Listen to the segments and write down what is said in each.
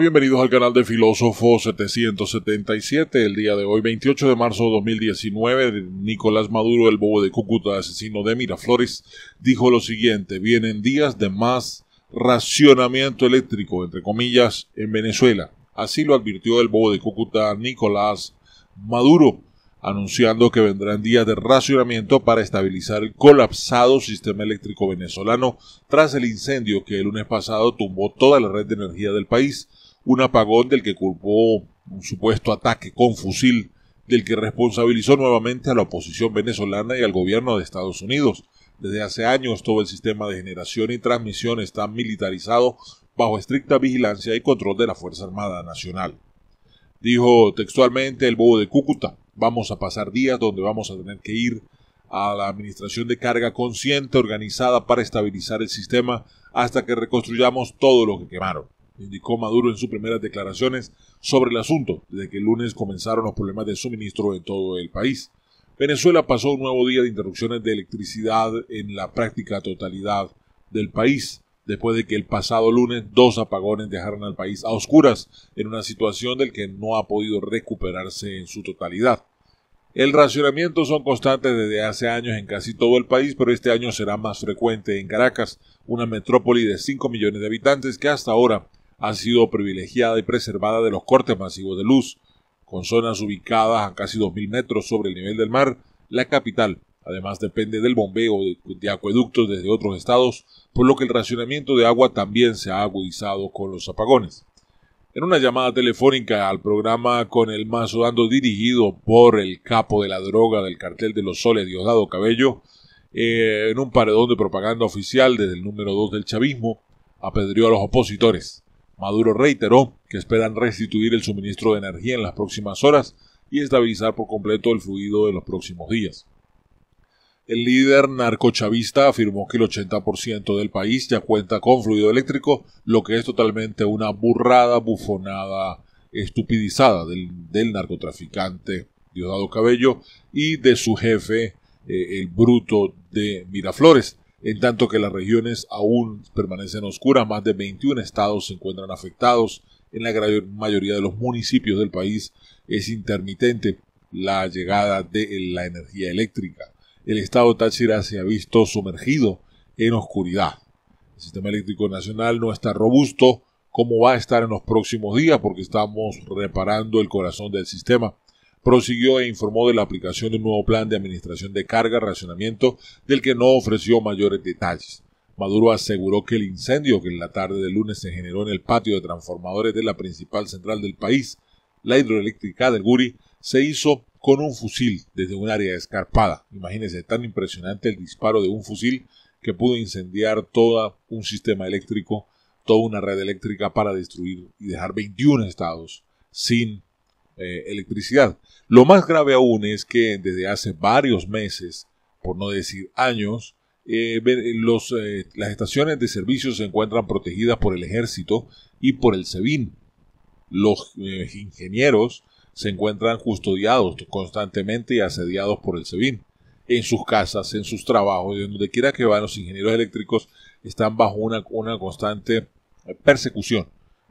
bienvenidos al canal de Filósofo 777. El día de hoy, 28 de marzo de 2019, Nicolás Maduro, el bobo de Cúcuta, asesino de Miraflores, dijo lo siguiente: Vienen días de más racionamiento eléctrico, entre comillas, en Venezuela. Así lo advirtió el bobo de Cúcuta, Nicolás Maduro anunciando que vendrán días de racionamiento para estabilizar el colapsado sistema eléctrico venezolano tras el incendio que el lunes pasado tumbó toda la red de energía del país, un apagón del que culpó un supuesto ataque con fusil del que responsabilizó nuevamente a la oposición venezolana y al gobierno de Estados Unidos. Desde hace años todo el sistema de generación y transmisión está militarizado bajo estricta vigilancia y control de la Fuerza Armada Nacional. Dijo textualmente el bobo de Cúcuta, vamos a pasar días donde vamos a tener que ir a la administración de carga consciente organizada para estabilizar el sistema hasta que reconstruyamos todo lo que quemaron, indicó Maduro en sus primeras declaraciones sobre el asunto desde que el lunes comenzaron los problemas de suministro en todo el país. Venezuela pasó un nuevo día de interrupciones de electricidad en la práctica totalidad del país después de que el pasado lunes dos apagones dejaron al país a oscuras en una situación del que no ha podido recuperarse en su totalidad. El racionamiento son constantes desde hace años en casi todo el país, pero este año será más frecuente en Caracas, una metrópoli de 5 millones de habitantes que hasta ahora ha sido privilegiada y preservada de los cortes masivos de luz. Con zonas ubicadas a casi 2.000 metros sobre el nivel del mar, la capital Además depende del bombeo de, acueductos desde otros estados, por lo que el racionamiento de agua también se ha agudizado con los apagones. En una llamada telefónica al programa con el mazo dando dirigido por el capo de la droga del cartel de los soles Diosdado Cabello, eh, en un paredón de propaganda oficial desde el número 2 del chavismo, apedreó a los opositores. Maduro reiteró que esperan restituir el suministro de energía en las próximas horas y estabilizar por completo el fluido de los próximos días. El líder narcochavista afirmó que el 80% del país ya cuenta con fluido eléctrico, lo que es totalmente una burrada, bufonada, estupidizada del, narcotraficante Diosdado Cabello y de su jefe, eh, el bruto de Miraflores. En tanto que las regiones aún permanecen oscuras, más de 21 estados se encuentran afectados. En la gran mayoría de los municipios del país es intermitente la llegada de la energía eléctrica el estado Táchira se ha visto sumergido en oscuridad. El sistema eléctrico nacional no está robusto como va a estar en los próximos días porque estamos reparando el corazón del sistema. Prosiguió e informó de la aplicación de un nuevo plan de administración de carga, racionamiento, del que no ofreció mayores detalles. Maduro aseguró que el incendio que en la tarde del lunes se generó en el patio de transformadores de la principal central del país, la hidroeléctrica del Guri, se hizo con un fusil desde un área escarpada. Imagínense, tan impresionante el disparo de un fusil que pudo incendiar todo un sistema eléctrico, toda una red eléctrica para destruir y dejar 21 estados sin eh, electricidad. Lo más grave aún es que desde hace varios meses, por no decir años, eh, eh, las estaciones de servicio se encuentran protegidas por el ejército y por el SEBIN. Los ingenieros se encuentran custodiados constantemente y asediados por el SEBIN. En sus casas, en sus trabajos, en donde quiera que van los ingenieros eléctricos están bajo una, constante persecución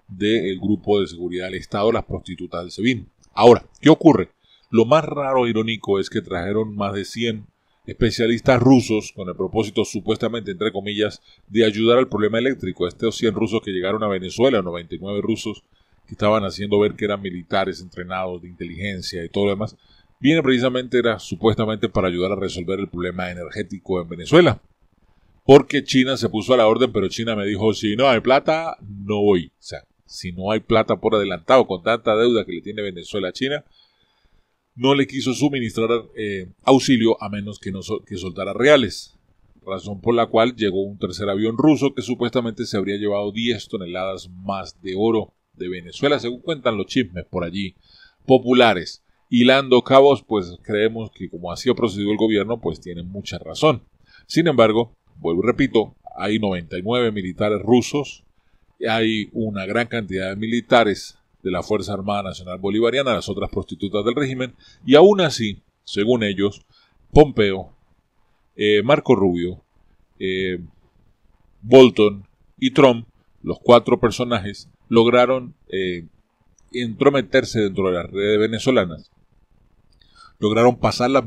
del grupo de seguridad del Estado, las prostitutas del SEBIN. Ahora, ¿qué ocurre? Lo más raro e irónico es que trajeron más de 100 especialistas rusos con el propósito supuestamente, entre comillas, de ayudar al problema eléctrico. Estos 100 rusos que llegaron a Venezuela, 99 rusos, que estaban haciendo ver que eran militares entrenados de inteligencia y todo lo demás, viene precisamente, era supuestamente para ayudar a resolver el problema energético en Venezuela. Porque China se puso a la orden, pero China me dijo, si no hay plata, no voy. O sea, si no hay plata por adelantado, con tanta deuda que le tiene Venezuela a China, no le quiso suministrar eh, auxilio a menos que, no, que soltara reales razón por la cual llegó un tercer avión ruso que supuestamente se habría llevado 10 toneladas más de oro de Venezuela, según cuentan los chismes por allí populares. Hilando cabos, pues creemos que como así ha procedido el gobierno, pues tienen mucha razón. Sin embargo, vuelvo y repito, hay 99 militares rusos, hay una gran cantidad de militares de la Fuerza Armada Nacional Bolivariana, las otras prostitutas del régimen, y aún así, según ellos, Pompeo, eh, Marco Rubio, eh, Bolton y Trump, los cuatro personajes, lograron eh, entrometerse dentro de las redes venezolanas, lograron pasar la,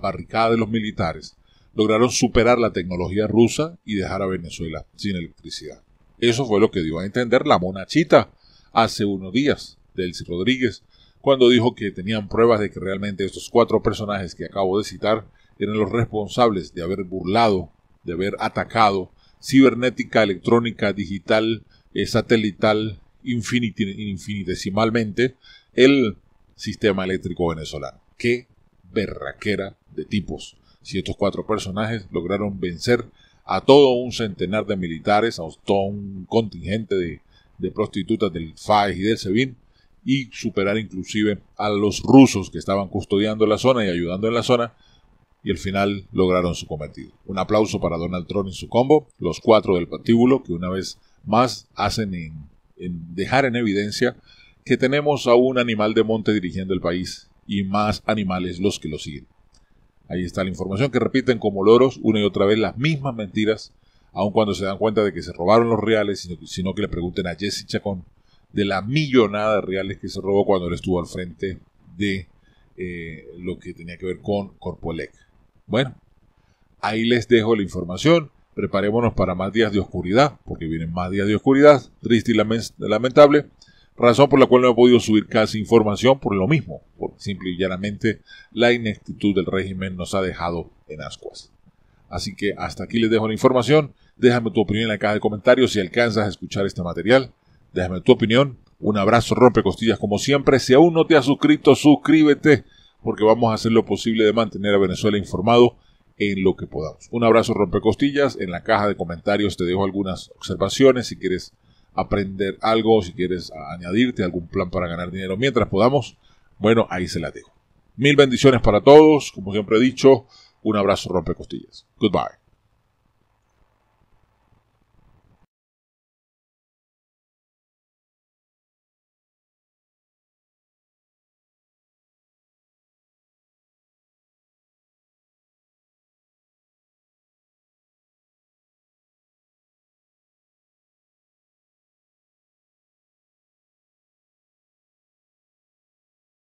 barricada de los militares, lograron superar la tecnología rusa y dejar a Venezuela sin electricidad. Eso fue lo que dio a entender la monachita hace unos días, Delcy Rodríguez, cuando dijo que tenían pruebas de que realmente estos cuatro personajes que acabo de citar eran los responsables de haber burlado, de haber atacado cibernética, electrónica, digital, eh, satelital infinitesimalmente el sistema eléctrico venezolano. Qué berraquera de tipos. Si estos cuatro personajes lograron vencer a todo un centenar de militares, a todo un contingente de, prostitutas del FAES y del SEBIN, y superar inclusive a los rusos que estaban custodiando la zona y ayudando en la zona, y al final lograron su cometido. Un aplauso para Donald Trump y su combo, los cuatro del patíbulo, que una vez más hacen en, dejar en evidencia que tenemos a un animal de monte dirigiendo el país y más animales los que lo siguen. Ahí está la información que repiten como loros una y otra vez las mismas mentiras, aun cuando se dan cuenta de que se robaron los reales, sino, sino que le pregunten a Jesse Chacón de la millonada de reales que se robó cuando él estuvo al frente de eh, lo que tenía que ver con Corpolec. Bueno, ahí les dejo la información preparémonos para más días de oscuridad, porque vienen más días de oscuridad, triste y lamentable, razón por la cual no he podido subir casi información por lo mismo, porque simple y llanamente la ineptitud del régimen nos ha dejado en ascuas. Así que hasta aquí les dejo la información, déjame tu opinión en la caja de comentarios si alcanzas a escuchar este material, déjame tu opinión, un abrazo rompe costillas como siempre, si aún no te has suscrito, suscríbete, porque vamos a hacer lo posible de mantener a Venezuela informado en lo que podamos. Un abrazo rompecostillas. En la caja de comentarios te dejo algunas observaciones si quieres aprender algo, si quieres añadirte algún plan para ganar dinero mientras podamos. Bueno, ahí se la dejo. Mil bendiciones para todos. Como siempre he dicho, un abrazo rompecostillas. Goodbye.